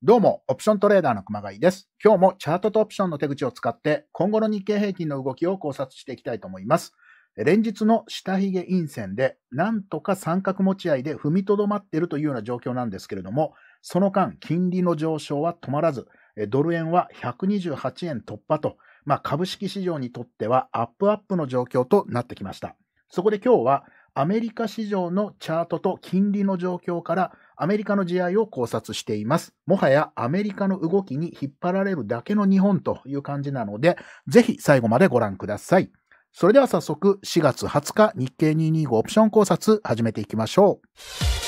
どうも、オプショントレーダーの熊谷です。今日もチャートとオプションの手口を使って、今後の日経平均の動きを考察していきたいと思います。連日の下髭陰線で、なんとか三角持ち合いで踏みとどまっているというような状況なんですけれども、その間、金利の上昇は止まらず、ドル円は128円突破と、まあ、株式市場にとってはアップアップの状況となってきました。そこで今日は、アメリカ市場のチャートと金利の状況からアメリカの地合いを考察しています。もはやアメリカの動きに引っ張られるだけの日本という感じなので、ぜひ最後までご覧ください。それでは早速4月20日日経225オプション考察始めていきましょう。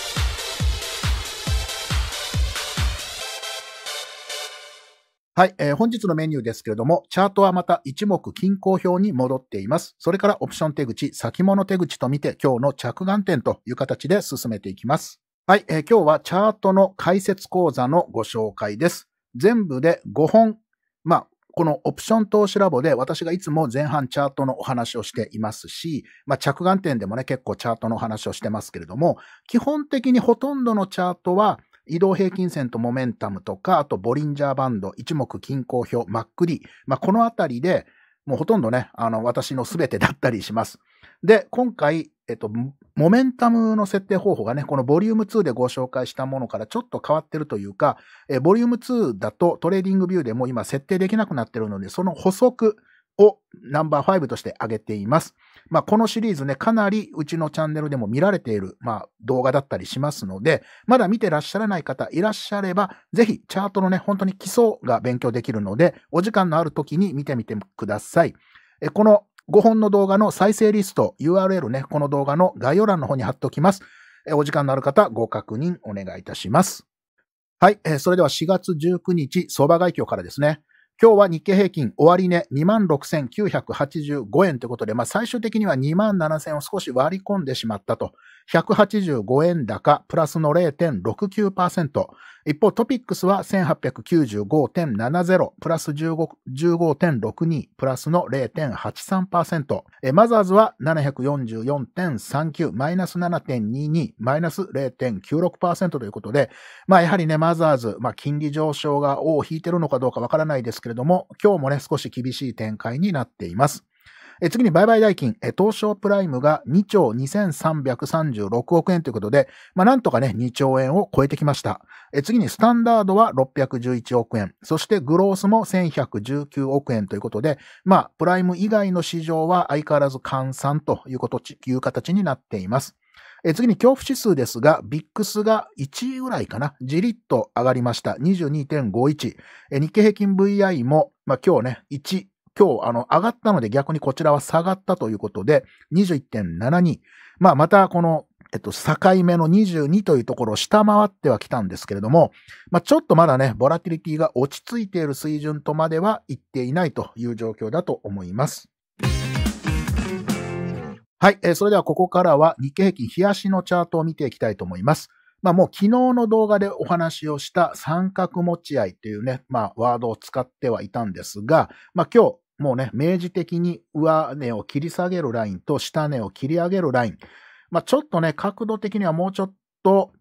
はい、えー、本日のメニューですけれども、チャートはまた一目均衡表に戻っています。それからオプション手口、先物手口と見て今日の着眼点という形で進めていきます。はい、えー、今日はチャートの解説講座のご紹介です。全部で5本。まあ、このオプション投資ラボで私がいつも前半チャートのお話をしていますし、まあ、着眼点でもね、結構チャートのお話をしてますけれども、基本的にほとんどのチャートは移動平均線とモメンタムとか、あとボリンジャーバンド、一目均衡表、マックリー。まあ、このあたりで、もうほとんどね、あの、私の全てだったりします。で、今回、えっと、モメンタムの設定方法がね、このボリューム2でご紹介したものからちょっと変わってるというか、えボリューム2だとトレーディングビューでも今設定できなくなってるので、その補足、をナンバー5として挙げています。まあ、このシリーズね、かなりうちのチャンネルでも見られている、まあ、動画だったりしますので、まだ見てらっしゃらない方いらっしゃれば、ぜひチャートのね、本当に基礎が勉強できるので、お時間のある時に見てみてください。えこの5本の動画の再生リスト、URL ね、この動画の概要欄の方に貼っておきます。えお時間のある方、ご確認お願いいたします。はい、えそれでは4月19日、相場外況からですね。今日は日経平均終値26,985円ということで、まあ、最終的には2万7000を少し割り込んでしまったと185円高、プラスの0.69%。一方、トピックスは1895.70、プラス15.62、プラスの0.83%。マザーズは744.39、マイナス7.22、マイナス0.96%ということで、まあ、やはりね、マザーズ、まあ、金利上昇が尾を引いてるのかどうかわからないですけれども、今日もね、少し厳しい展開になっています。え次に売買代金、え東証プライムが2兆2336億円ということで、まあ、なんとかね、2兆円を超えてきました。え次にスタンダードは611億円、そしてグロースも1119億円ということで、まあ、プライム以外の市場は相変わらず換算というこという形になっています。え次に恐怖指数ですが、ビックスが1位ぐらいかな、じりっと上がりました。22.51。日経平均 VI も、まあ、今日ね、1今日、あの、上がったので逆にこちらは下がったということで、21.72。まあ、またこの、えっと、境目の22というところを下回ってはきたんですけれども、まあ、ちょっとまだね、ボラティリティが落ち着いている水準とまではいっていないという状況だと思います。はい、えー、それではここからは日経平均冷やしのチャートを見ていきたいと思います。まあもう昨日の動画でお話をした三角持ち合いというね、まあワードを使ってはいたんですが、まあ今日もうね、明示的に上根を切り下げるラインと下根を切り上げるライン。まあ、ちょっとね、角度的にはもうちょっと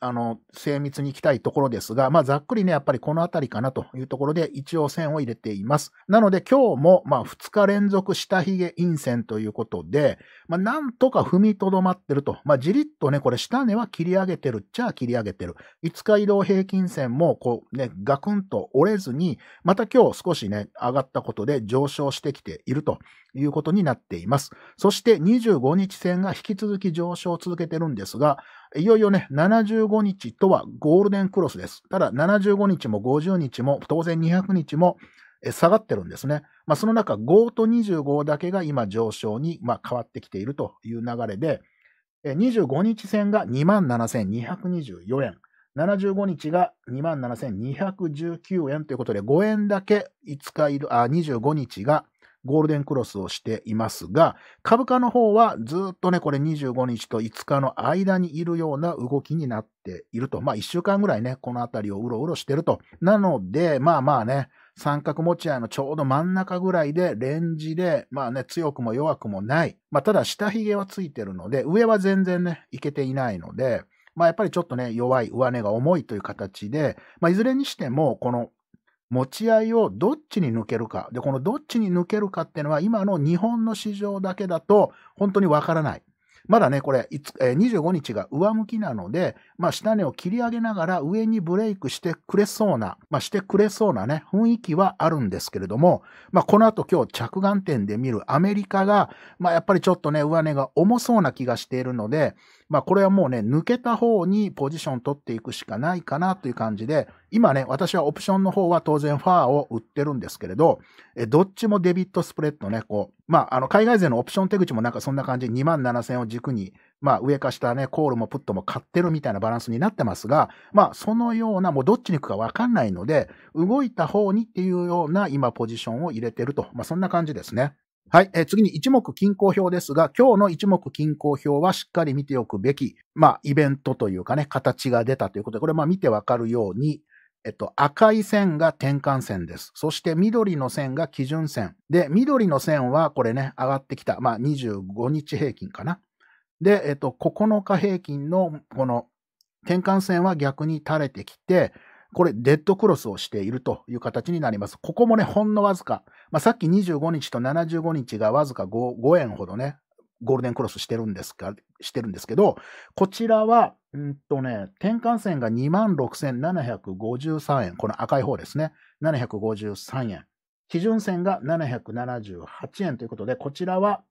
あの、精密に行きたいところですが、まあ、ざっくりね、やっぱりこのあたりかなというところで、一応線を入れています。なので、今日も、まあ、二日連続下髭陰線ということで、まあ、なんとか踏みとどまってると。まあ、じりっとね、これ、下根は切り上げてるっちゃ切り上げてる。五日移動平均線も、こうね、ガクンと折れずに、また今日少しね、上がったことで上昇してきているということになっています。そして、25日線が引き続き上昇を続けてるんですが、いよいよね、75日とはゴールデンクロスです。ただ、75日も50日も、当然200日も下がってるんですね。まあ、その中、5と25だけが今上昇に、まあ、変わってきているという流れで、25日線が27,224円。75日が27,219円ということで、5円だけ5日いる、あ、25日がゴールデンクロスをしていますが、株価の方はずっとね、これ25日と5日の間にいるような動きになっていると。まあ1週間ぐらいね、このあたりをうろうろしてると。なので、まあまあね、三角持ち合いのちょうど真ん中ぐらいで、レンジで、まあね、強くも弱くもない。まあただ下髭はついてるので、上は全然ね、いけていないので、まあやっぱりちょっとね、弱い上値が重いという形で、まあいずれにしても、この持ち合いをどっちに抜けるか。で、このどっちに抜けるかっていうのは今の日本の市場だけだと本当にわからない。まだね、これ、25日が上向きなので、まあ、下値を切り上げながら上にブレイクしてくれそうな、まあ、してくれそうなね、雰囲気はあるんですけれども、まあ、この後今日着眼点で見るアメリカが、まあ、やっぱりちょっとね、上値が重そうな気がしているので、まあこれはもうね、抜けた方にポジション取っていくしかないかなという感じで、今ね、私はオプションの方は当然ファーを売ってるんですけれど、えどっちもデビットスプレッドね、こう、まああの海外勢のオプション手口もなんかそんな感じ、2万7000を軸に、まあ上か下ね、コールもプットも買ってるみたいなバランスになってますが、まあそのような、もうどっちに行くかわかんないので、動いた方にっていうような今ポジションを入れてると、まあそんな感じですね。はい、えー、次に一目均衡表ですが、今日の一目均衡表はしっかり見ておくべき、まあ、イベントというかね、形が出たということで、これまあ見てわかるように、えっと、赤い線が転換線です。そして緑の線が基準線。で、緑の線はこれね、上がってきた。まあ、25日平均かな。で、えっと、9日平均のこの転換線は逆に垂れてきて、これ、デッドクロスをしているという形になります。ここもね、ほんのわずか。まあ、さっき25日と75日がわずか 5, 5円ほどね、ゴールデンクロスしてるんですか、してるんですけど、こちらは、うんとね、転換線が26,753円。この赤い方ですね。753円。基準線が778円ということで、こちらは、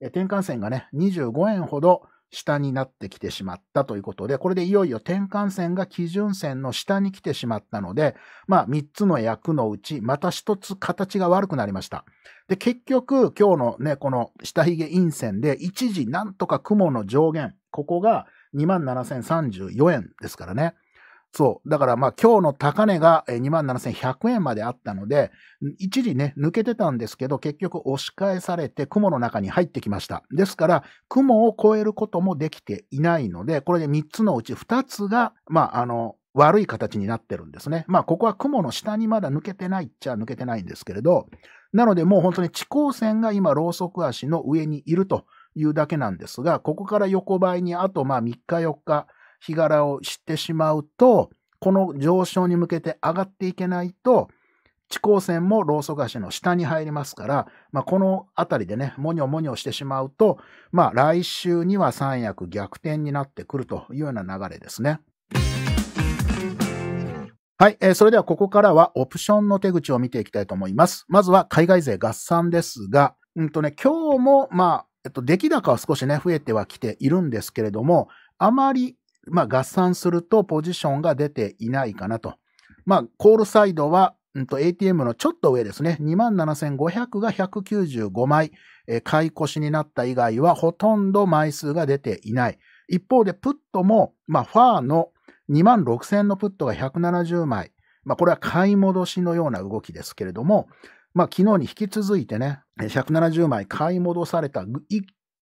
転換線がね、25円ほど下になってきてしまったということで、これでいよいよ転換線が基準線の下に来てしまったので、まあ3つの役のうち、また1つ形が悪くなりました。で、結局今日のね、この下髭陰線で一時なんとか雲の上限、ここが27,034円ですからね。そう。だからまあ今日の高値が27,100円まであったので、一時ね、抜けてたんですけど、結局押し返されて雲の中に入ってきました。ですから、雲を超えることもできていないので、これで3つのうち2つが、まああの、悪い形になってるんですね。まあ、ここは雲の下にまだ抜けてないっちゃ抜けてないんですけれど、なのでもう本当に地高線が今、ローソク足の上にいるというだけなんですが、ここから横ばいにあとまあ3日4日、日柄を知ってしまうと、この上昇に向けて上がっていけないと、地高線もローソク足の下に入りますから、まあ、このあたりでね、もにょもにょしてしまうと、まあ、来週には三役逆転になってくるというような流れですね。はい、えー、それではここからはオプションの手口を見ていきたいと思います。まずは海外勢合算ですが、うんとね、今日も、まあ、えっと、出来高は少しね、増えてはきているんですけれども、あまりまあ、合算するとポジションが出ていないかなと。まあ、コールサイドは、うん、ATM のちょっと上ですね。27,500が195枚、えー、買い越しになった以外はほとんど枚数が出ていない。一方で、プットも、まあ、ファーの26,000のプットが170枚。まあ、これは買い戻しのような動きですけれども、まあ、昨日に引き続いてね、170枚買い戻された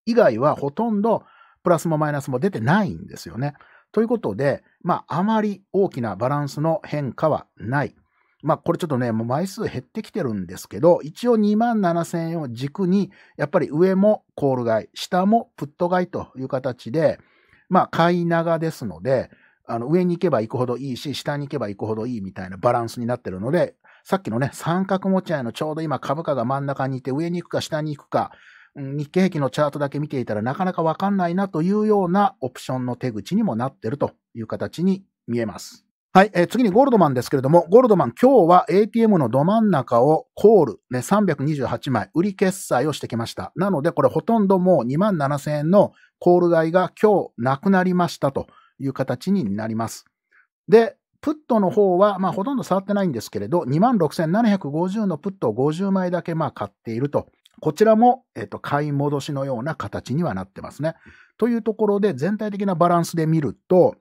以外はほとんどプラスもマイナスも出てないんですよね。ということで、まあ、あまり大きなバランスの変化はない。まあ、これちょっとね、もう枚数減ってきてるんですけど、一応2万7000円を軸に、やっぱり上もコール買い、下もプット買いという形で、まあ、買い長ですので、あの、上に行けば行くほどいいし、下に行けば行くほどいいみたいなバランスになってるので、さっきのね、三角持ち合いのちょうど今株価が真ん中にいて、上に行くか下に行くか、日経平均のチャートだけ見ていたらなかなかわかんないなというようなオプションの手口にもなっているという形に見えます。はい、えー、次にゴールドマンですけれども、ゴールドマン今日は ATM のど真ん中をコール、ね、328枚売り決済をしてきました。なのでこれほとんどもう2万7000円のコール代が今日なくなりましたという形になります。で、プットの方は、まあ、ほとんど触ってないんですけれど、26,750のプットを50枚だけまあ買っているとこちらも、えっと、買い戻しのような形にはなってますね。というところで、全体的なバランスで見ると、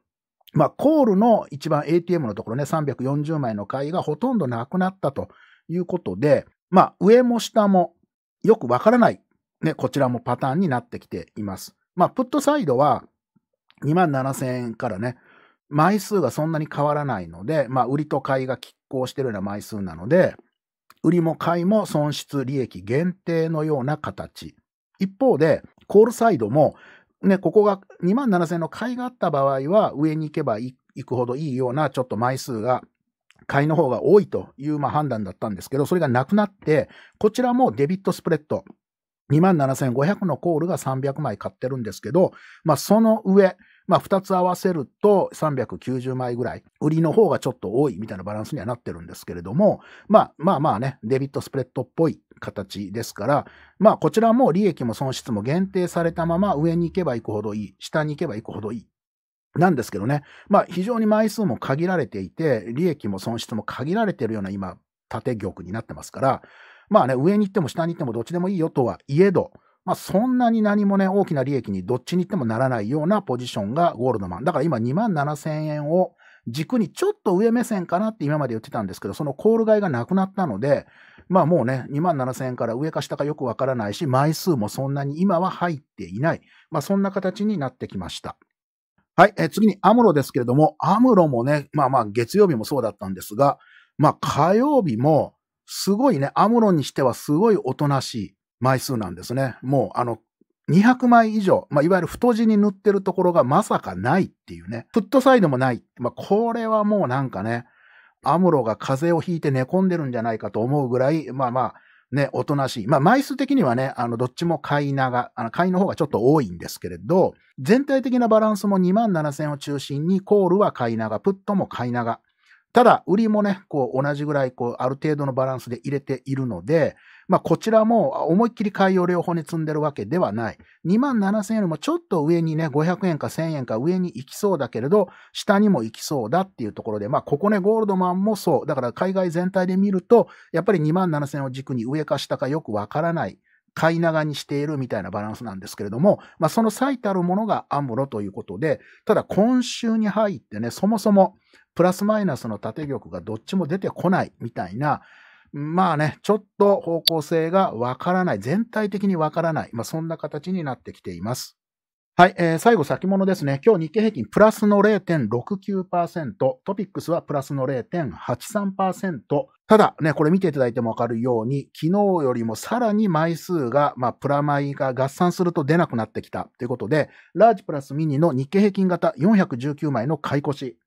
まあ、コールの一番 ATM のところね、340枚の買いがほとんどなくなったということで、まあ、上も下もよくわからない、ね、こちらもパターンになってきています。まあ、プットサイドは2万7000円からね、枚数がそんなに変わらないので、まあ、売りと買いが拮抗してるような枚数なので、売りも買いも損失利益限定のような形。一方で、コールサイドも、ね、ここが2万7000の買いがあった場合は、上に行けば行くほどいいような、ちょっと枚数が、買いの方が多いという、まあ、判断だったんですけど、それがなくなって、こちらもデビットスプレッド、27500のコールが300枚買ってるんですけど、まあ、その上、まあ2つ合わせると390枚ぐらい、売りの方がちょっと多いみたいなバランスにはなってるんですけれども、まあまあまあね、デビットスプレッドっぽい形ですから、まあこちらも利益も損失も限定されたまま上に行けば行くほどいい、下に行けば行くほどいいなんですけどね、まあ、非常に枚数も限られていて、利益も損失も限られているような今、縦玉になってますから、まあね、上に行っても下に行ってもどっちでもいいよとはいえど、まあ、そんなに何もね、大きな利益にどっちに行ってもならないようなポジションがゴールドマン。だから今2万7千円を軸にちょっと上目線かなって今まで言ってたんですけど、そのコール買いがなくなったので、まあもうね、2万7千円から上か下かよくわからないし、枚数もそんなに今は入っていない。まあそんな形になってきました。はい、え次にアムロですけれども、アムロもね、まあまあ月曜日もそうだったんですが、まあ火曜日もすごいね、アムロにしてはすごいおとなしい。枚数なんですね。もうあの、200枚以上、まあ、いわゆる太字に塗ってるところがまさかないっていうね。フットサイドもない。まあ、これはもうなんかね、アムロが風邪をひいて寝込んでるんじゃないかと思うぐらい、まあまあ、ね、おとなしい。まあ、枚数的にはね、あの、どっちも買い長、あの、買いの方がちょっと多いんですけれど、全体的なバランスも2万7000を中心に、コールは買い長、プットも買い長。ただ、売りもね、こう、同じぐらい、こう、ある程度のバランスで入れているので、まあ、こちらも思いっきり海洋療法に積んでるわけではない。2万7000円よりもちょっと上にね、500円か1000円か上に行きそうだけれど、下にも行きそうだっていうところで、まあ、ここね、ゴールドマンもそう。だから海外全体で見ると、やっぱり2万7000円を軸に上か下かよくわからない。買い長にしているみたいなバランスなんですけれども、まあ、その最たるものがアムロということで、ただ今週に入ってね、そもそもプラスマイナスの縦玉がどっちも出てこないみたいな、まあね、ちょっと方向性がわからない、全体的にわからない、まあそんな形になってきています。はい、えー、最後先物ですね。今日日経平均プラスの0.69%、トピックスはプラスの0.83%、ただね、これ見ていただいてもわかるように、昨日よりもさらに枚数が、まあ、プラマイが合算すると出なくなってきたということで、ラージプラスミニの日経平均型419枚の買い越し。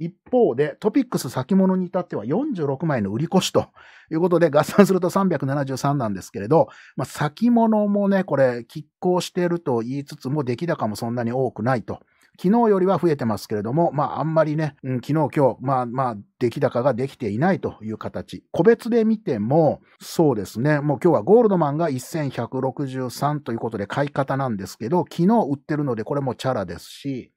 一方で、トピックス先物に至っては46枚の売り越しということで、合算すると373なんですけれど、まあ、先物もね、これ、拮抗していると言いつつも、出来高もそんなに多くないと。昨日よりは増えてますけれども、まあ、あんまりね、うん、昨日、今日、まあ、まあ、出来高ができていないという形。個別で見ても、そうですね、もう今日はゴールドマンが1163ということで買い方なんですけど、昨日売ってるので、これもチャラですし、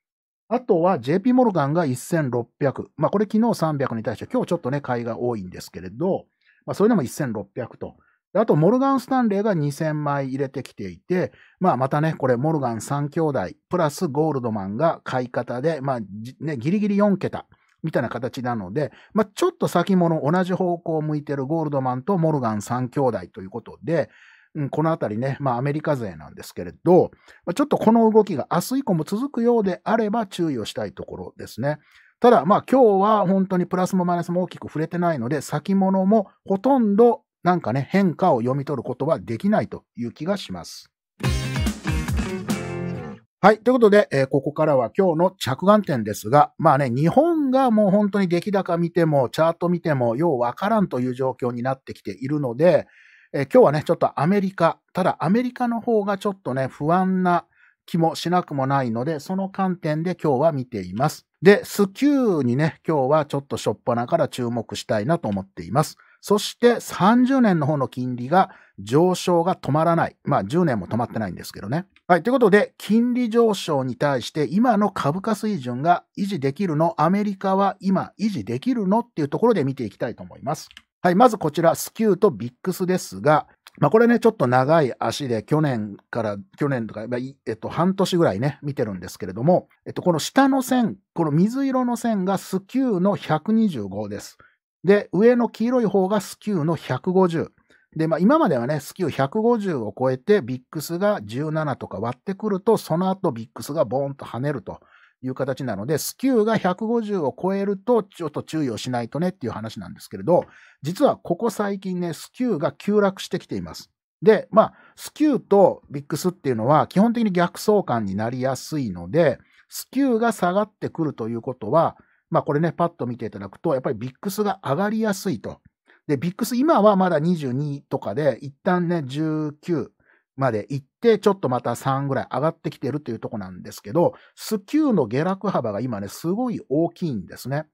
あとは JP モルガンが1600。まあこれ昨日300に対して今日ちょっとね、買いが多いんですけれど、まあそれでも1600と。あと、モルガン・スタンレーが2000枚入れてきていて、まあ、またね、これ、モルガン3兄弟、プラスゴールドマンが買い方で、まあ、ね、ギリギリ4桁、みたいな形なので、まあ、ちょっと先物同じ方向を向いてるゴールドマンとモルガン3兄弟ということで、うん、このあたりね、まあアメリカ勢なんですけれど、ちょっとこの動きが明日以降も続くようであれば注意をしたいところですね。ただ、まあ今日は本当にプラスもマイナスも大きく触れてないので、先物もほとんどなんかね、変化を読み取ることはできないという気がします。はい。ということで、えー、ここからは今日の着眼点ですが、まあね、日本がもう本当に出来高見ても、チャート見ても、ようわからんという状況になってきているので、え今日はね、ちょっとアメリカ、ただアメリカの方がちょっとね、不安な気もしなくもないので、その観点で今日は見ています。で、スキューにね、今日はちょっとしょっぱなから注目したいなと思っています。そして30年の方の金利が上昇が止まらない。まあ10年も止まってないんですけどね。はい。ということで、金利上昇に対して今の株価水準が維持できるの、アメリカは今維持できるのっていうところで見ていきたいと思います。はい、まずこちら、スキューとビックスですが、まあこれね、ちょっと長い足で去年から、去年とか、えっと、半年ぐらいね、見てるんですけれども、えっと、この下の線、この水色の線がスキューの125です。で、上の黄色い方がスキューの150。で、まあ今まではね、スキュー150を超えてビックスが17とか割ってくると、その後ビックスがボーンと跳ねるという形なので、スキューが150を超えると、ちょっと注意をしないとねっていう話なんですけれど、実はここ最近ね、スキューが急落してきています。で、まあ、スキューとビックスっていうのは基本的に逆相関になりやすいので、スキューが下がってくるということは、まあこれね、パッと見ていただくと、やっぱりビックスが上がりやすいと。で、ビックス今はまだ22とかで、一旦ね、19まで行って、ちょっとまた3ぐらい上がってきてるというとこなんですけど、スキューの下落幅が今ね、すごい大きいんですね。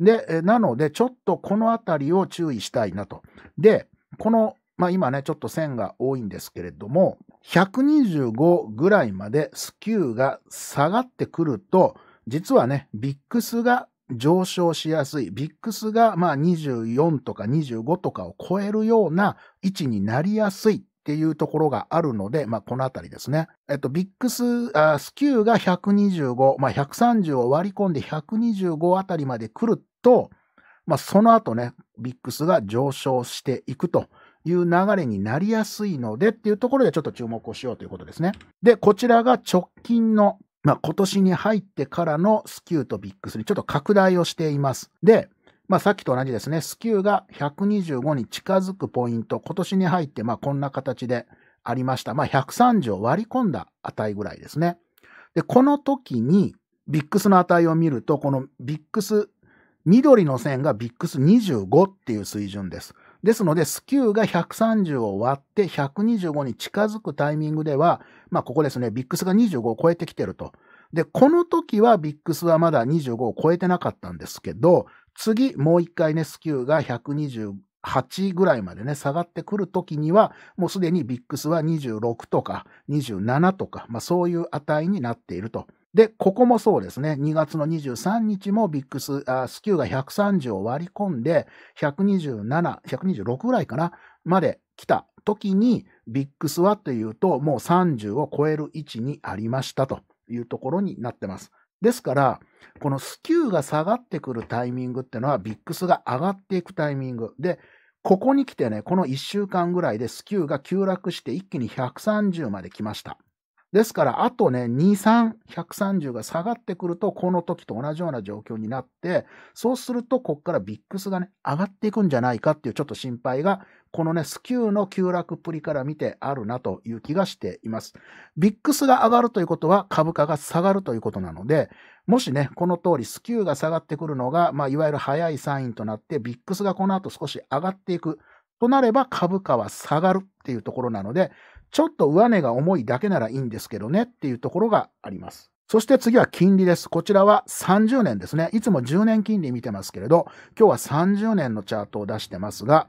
で、なので、ちょっとこのあたりを注意したいなと。で、この、まあ今ね、ちょっと線が多いんですけれども、125ぐらいまでスキューが下がってくると、実はね、ビックスが上昇しやすい、ビックスがまあ24とか25とかを超えるような位置になりやすいっていうところがあるので、まあ、このあたりですね。えっと、ビックス、あスキューが125、まあ、130を割り込んで125あたりまで来ると、まあ、その後ね、ビックスが上昇していくという流れになりやすいのでっていうところでちょっと注目をしようということですね。で、こちらが直近の、まあ、今年に入ってからのスキューとビックスにちょっと拡大をしています。で、まあ、さっきと同じですね、スキューが125に近づくポイント、今年に入ってまあこんな形でありました。まあ、130を割り込んだ値ぐらいですね。で、この時に、ビックスの値を見ると、このビックス、緑の線がビックス25っていう水準です。ですので、スキューが130を割って125に近づくタイミングでは、まあ、ここですね、ビックスが25を超えてきてると。で、この時はビックスはまだ25を超えてなかったんですけど、次、もう一回ね、スキューが128ぐらいまでね、下がってくるときには、もうすでにビックスは26とか27とか、まあそういう値になっていると。で、ここもそうですね。2月の23日もビックス、あスキューが130を割り込んで、127、126ぐらいかな、まで来た時に、ビックスはというと、もう30を超える位置にありましたというところになってます。ですから、このスキューが下がってくるタイミングってのは、ビックスが上がっていくタイミング。で、ここに来てね、この1週間ぐらいでスキューが急落して一気に130まで来ました。ですから、あとね、2、3、130が下がってくると、この時と同じような状況になって、そうすると、こっからビックスがね、上がっていくんじゃないかっていうちょっと心配が、このね、スキューの急落っぷりから見てあるなという気がしています。ビックスが上がるということは、株価が下がるということなので、もしね、この通りスキューが下がってくるのが、まあ、いわゆる早いサインとなって、ビックスがこの後少し上がっていく。となれば株価は下がるっていうところなので、ちょっと上値が重いだけならいいんですけどねっていうところがあります。そして次は金利です。こちらは30年ですね。いつも10年金利見てますけれど、今日は30年のチャートを出してますが、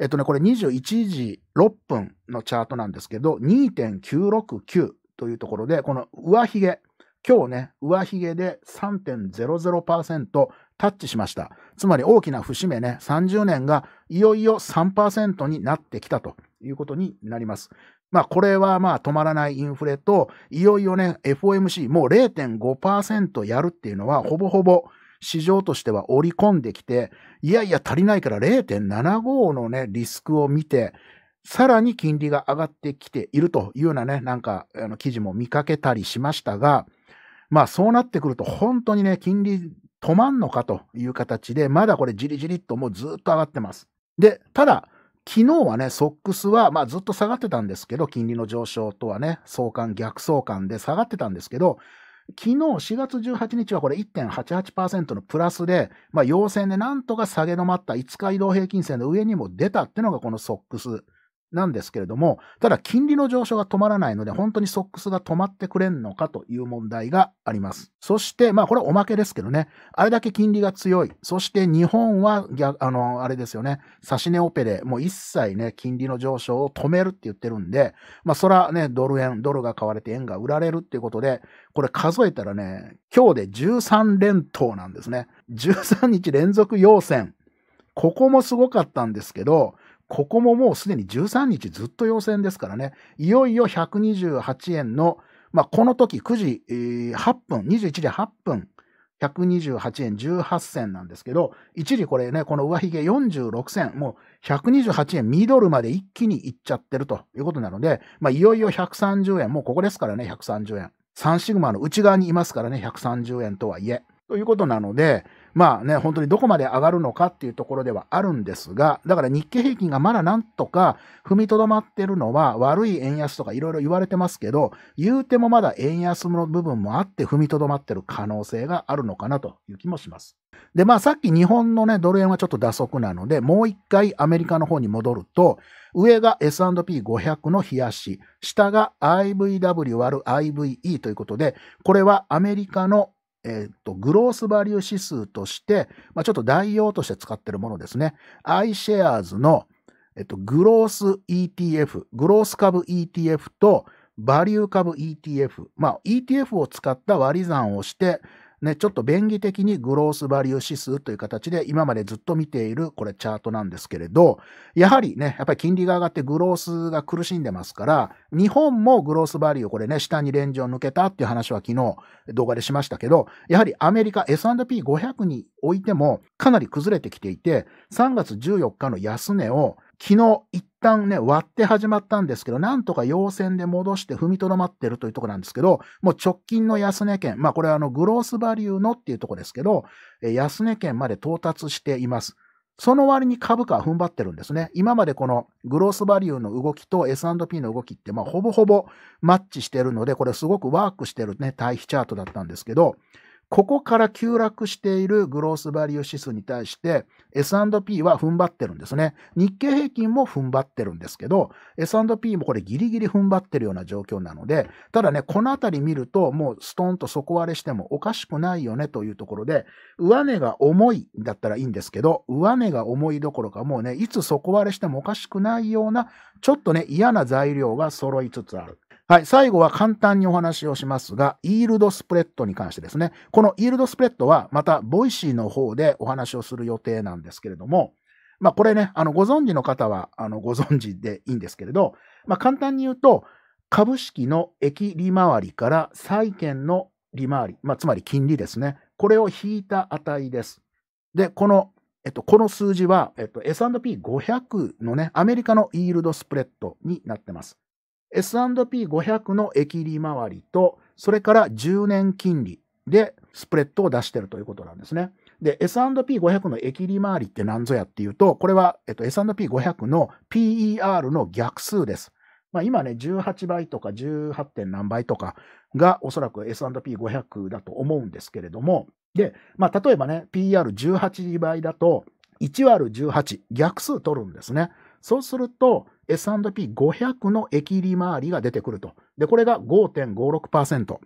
えっとね、これ21時6分のチャートなんですけど、2.969というところで、この上髭、今日ね、上髭で3.00%タッチしました。つまり大きな節目ね、30年がいよいよ3%になってきたということになります。まあ、これはまあ止まらないインフレと、いよいよね、FOMC もう0.5%やるっていうのは、ほぼほぼ市場としては織り込んできて、いやいや足りないから0.75のね、リスクを見て、さらに金利が上がってきているというようなね、なんか、あの、記事も見かけたりしましたが、まあそうなってくると本当にね、金利止まんのかという形で、まだこれじりじりっともうずっと上がってます。で、ただ、昨日はね、ソックスは、まあずっと下がってたんですけど、金利の上昇とはね、相関、逆相関で下がってたんですけど、昨日4月18日はこれ1.88%のプラスで、まあ陽線でなんとか下げ止まった5日移動平均線の上にも出たっていうのがこのソックスなんですけれども、ただ金利の上昇が止まらないので、本当にソックスが止まってくれんのかという問題があります。そして、まあこれはおまけですけどね、あれだけ金利が強い。そして日本は、あの、あれですよね、指し値オペレ、もう一切ね、金利の上昇を止めるって言ってるんで、まあそらね、ドル円、ドルが買われて円が売られるっていうことで、これ数えたらね、今日で13連投なんですね。13日連続要選。ここもすごかったんですけど、ここももうすでに13日ずっと要請ですからね、いよいよ128円の、まあ、この時9時、8分、21時8分、128円18銭なんですけど、一時これね、この上髭46銭、もう128円ミドルまで一気にいっちゃってるということなので、まあ、いよいよ130円、もうここですからね、130円。ンシグマの内側にいますからね、130円とはいえ。ということなので、まあね、本当にどこまで上がるのかっていうところではあるんですが、だから日経平均がまだなんとか踏みとどまってるのは悪い円安とかいろいろ言われてますけど、言うてもまだ円安の部分もあって踏みとどまってる可能性があるのかなという気もします。で、まあさっき日本のね、ドル円はちょっと打足なので、もう一回アメリカの方に戻ると、上が S&P500 の冷やし、下が i v w 割る i v e ということで、これはアメリカのえっ、ー、と、グロースバリュー指数として、まあ、ちょっと代用として使ってるものですね。iShares の、えっと、グロース ETF、グロース株 ETF と、バリュー株 ETF、まあ、ETF を使った割り算をして、ね、ちょっと便宜的にグロースバリュー指数という形で今までずっと見ているこれチャートなんですけれど、やはりね、やっぱり金利が上がってグロースが苦しんでますから、日本もグロースバリューこれね、下にレンジを抜けたっていう話は昨日動画でしましたけど、やはりアメリカ S&P500 においてもかなり崩れてきていて、3月14日の安値を昨日一旦ね、割って始まったんですけど、なんとか陽線で戻して踏みとどまってるというとこなんですけど、もう直近の安値圏、まあこれはあのグロースバリューのっていうとこですけど、安値圏まで到達しています。その割に株価は踏ん張ってるんですね。今までこのグロースバリューの動きと S&P の動きって、まあほぼほぼマッチしてるので、これすごくワークしてるね、対比チャートだったんですけど、ここから急落しているグロースバリュー指数に対して S&P は踏ん張ってるんですね。日経平均も踏ん張ってるんですけど、S&P もこれギリギリ踏ん張ってるような状況なので、ただね、この辺り見るともうストンと底割れしてもおかしくないよねというところで、上値が重いだったらいいんですけど、上値が重いどころかもうね、いつ底割れしてもおかしくないような、ちょっとね、嫌な材料が揃いつつある。はい、最後は簡単にお話をしますが、イールドスプレッドに関してですね。このイールドスプレッドは、また、ボイシーの方でお話をする予定なんですけれども、まあ、これね、あの、ご存知の方は、あの、ご存知でいいんですけれど、まあ、簡単に言うと、株式の益利回りから債券の利回り、まあ、つまり金利ですね。これを引いた値です。で、この、えっと、この数字は、えっと、S&P500 のね、アメリカのイールドスプレッドになってます。S&P500 の駅利回りと、それから10年金利でスプレッドを出しているということなんですね。で、S&P500 の駅利回りって何ぞやっていうと、これは、えっと、S&P500 の PER の逆数です。まあ、今ね、18倍とか 18. 点何倍とかがおそらく S&P500 だと思うんですけれども、で、まあ、例えばね、PR18 e 倍だと、1割18、逆数取るんですね。そうすると、S&P500 の益利回りが出てくると。で、これが5.56%。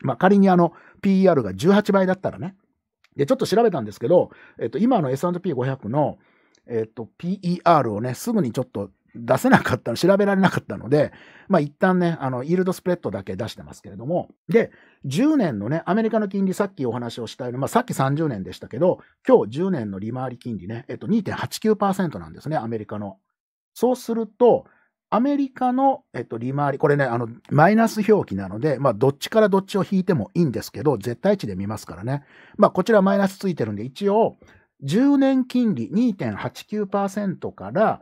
まあ、仮にあの、PER が18倍だったらね。で、ちょっと調べたんですけど、えっと、今の S&P500 の、えっと、PER をね、すぐにちょっと出せなかったの、調べられなかったので、まあ一旦ね、あの、イールドスプレッドだけ出してますけれども、で、10年のね、アメリカの金利、さっきお話をしたように、まあさっき30年でしたけど、今日10年の利回り金利ね、えっと2.89%なんですね、アメリカのそうすると、アメリカの、えっと、利回り、これね、あの、マイナス表記なので、まあ、どっちからどっちを引いてもいいんですけど、絶対値で見ますからね。まあ、こちらマイナスついてるんで、一応、10年金利2.89%から、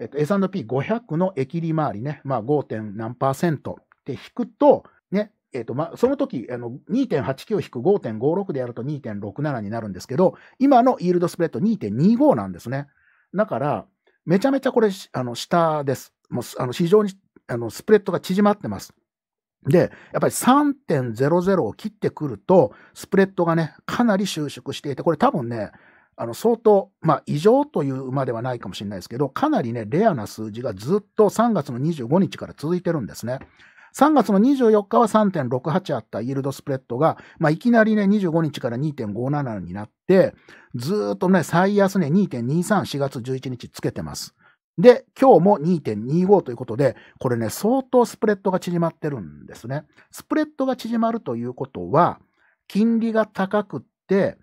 えっと、S&P500 の益利回りね、まあ、5. 何って引くと、ね、えっと、まあ、その時、あの、2.89引く5.56でやると2.67になるんですけど、今のイールドスプレッド2.25なんですね。だから、めちゃめちゃこれ、あの、下です。もう、あの、非常に、あの、スプレッドが縮まってます。で、やっぱり3.00を切ってくると、スプレッドがね、かなり収縮していて、これ多分ね、あの、相当、まあ、異常というまではないかもしれないですけど、かなりね、レアな数字がずっと3月の25日から続いてるんですね。3月の24日は3.68あったイールドスプレッドが、まあ、いきなりね、25日から2.57になって、ずっとね、最安値、ね、2.23、4月11日つけてます。で、今日も2.25ということで、これね、相当スプレッドが縮まってるんですね。スプレッドが縮まるということは、金利が高くって、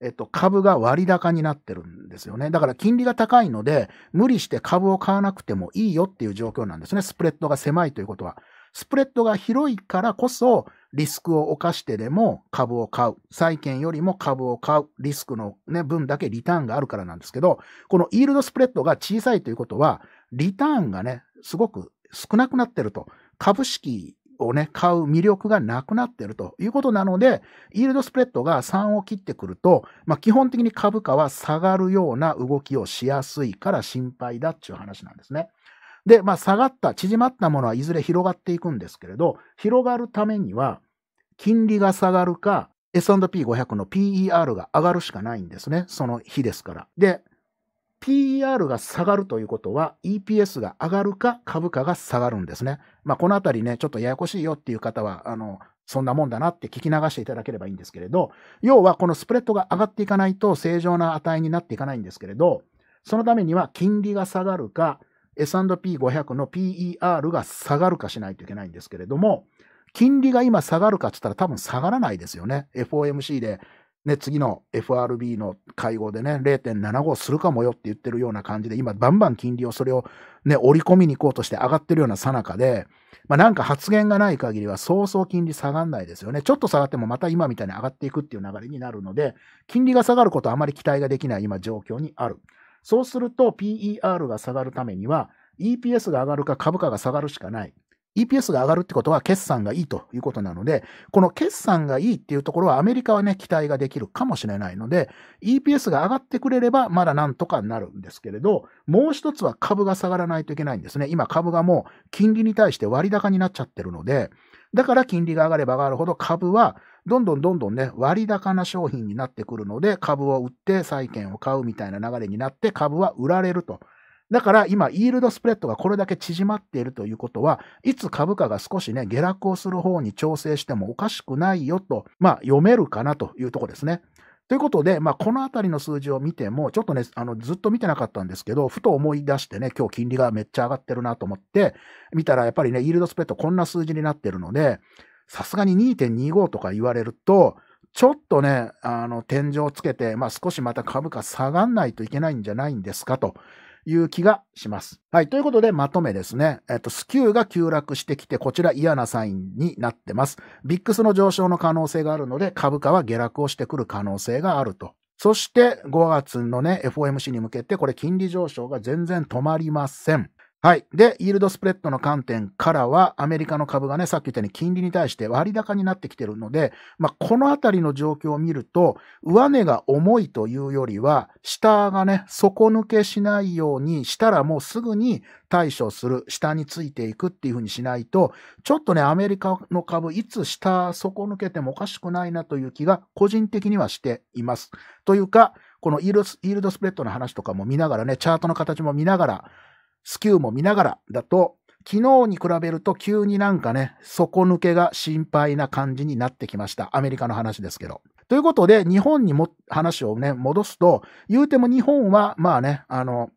えっと、株が割高になってるんですよね。だから金利が高いので、無理して株を買わなくてもいいよっていう状況なんですね。スプレッドが狭いということは。スプレッドが広いからこそ、リスクを犯してでも株を買う。債券よりも株を買う。リスクの、ね、分だけリターンがあるからなんですけど、このイールドスプレッドが小さいということは、リターンがね、すごく少なくなってると。株式をね、買う魅力がなくなってるということなので、イールドスプレッドが3を切ってくると、まあ、基本的に株価は下がるような動きをしやすいから心配だっていう話なんですね。で、まあ、下がった、縮まったものはいずれ広がっていくんですけれど、広がるためには、金利が下がるか、S&P500 の PER が上がるしかないんですね。その日ですから。で、PER が下がるということは EPS が上がるか株価が下がるんですね。まあ、このあたりね、ちょっとややこしいよっていう方は、あの、そんなもんだなって聞き流していただければいいんですけれど、要はこのスプレッドが上がっていかないと正常な値になっていかないんですけれど、そのためには金利が下がるか S&P500 の PER が下がるかしないといけないんですけれども、金利が今下がるかって言ったら多分下がらないですよね。FOMC で、ね、次の FRB の会合でね、0.75するかもよって言ってるような感じで、今バンバン金利をそれをね、折り込みに行こうとして上がってるようなさなかで、まあなんか発言がない限りはそうそう金利下がんないですよね。ちょっと下がってもまた今みたいに上がっていくっていう流れになるので、金利が下がることはあまり期待ができない今状況にある。そうすると PER が下がるためには EPS が上がるか株価が下がるしかない。EPS が上がるってことは決算がいいということなので、この決算がいいっていうところはアメリカはね、期待ができるかもしれないので、EPS が上がってくれればまだなんとかなるんですけれど、もう一つは株が下がらないといけないんですね。今株がもう金利に対して割高になっちゃってるので、だから金利が上がれば上がるほど株はどんどんどんどんね、割高な商品になってくるので、株を売って債券を買うみたいな流れになって株は売られると。だから今、イールドスプレッドがこれだけ縮まっているということは、いつ株価が少しね、下落をする方に調整してもおかしくないよと、まあ、読めるかなというところですね。ということで、まあ、このあたりの数字を見ても、ちょっとね、あの、ずっと見てなかったんですけど、ふと思い出してね、今日金利がめっちゃ上がってるなと思って、見たらやっぱりね、イールドスプレッドこんな数字になってるので、さすがに2.25とか言われると、ちょっとね、あの、天井をつけて、まあ、少しまた株価下がんないといけないんじゃないんですかという気がします。はい。ということで、まとめですね。えっと、スキューが急落してきて、こちら嫌なサインになってます。ビックスの上昇の可能性があるので、株価は下落をしてくる可能性があると。そして、5月のね、FOMC に向けて、これ金利上昇が全然止まりません。はい。で、イールドスプレッドの観点からは、アメリカの株がね、さっき言ったように金利に対して割高になってきてるので、まあ、このあたりの状況を見ると、上値が重いというよりは、下がね、底抜けしないようにしたらもうすぐに対処する、下についていくっていうふうにしないと、ちょっとね、アメリカの株、いつ下底抜けてもおかしくないなという気が、個人的にはしています。というか、このイールドスプレッドの話とかも見ながらね、チャートの形も見ながら、スキューも見ながらだと、昨日に比べると急になんかね、底抜けが心配な感じになってきました。アメリカの話ですけど。ということで、日本にも話をね、戻すと、言うても日本は、まあね、あの、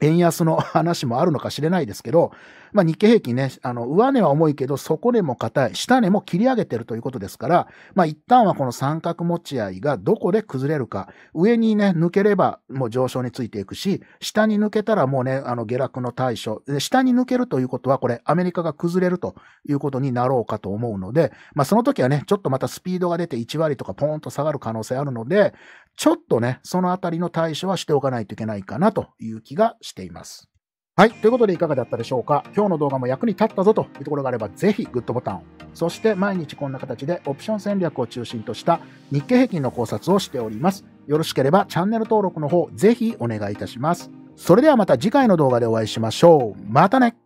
円安の話もあるのかしれないですけど、まあ、日経平均ね、あの、上値は重いけど、底根も硬い、下根も切り上げてるということですから、まあ、一旦はこの三角持ち合いがどこで崩れるか、上にね、抜ければもう上昇についていくし、下に抜けたらもうね、あの、下落の対象、で下に抜けるということは、これ、アメリカが崩れるということになろうかと思うので、まあ、その時はね、ちょっとまたスピードが出て1割とかポーンと下がる可能性あるので、ちょっとね、そのあたりの対処はしておかないといけないかなという気がしています。はい。ということでいかがだったでしょうか今日の動画も役に立ったぞというところがあれば、ぜひグッドボタンを。そして毎日こんな形でオプション戦略を中心とした日経平均の考察をしております。よろしければチャンネル登録の方、ぜひお願いいたします。それではまた次回の動画でお会いしましょう。またね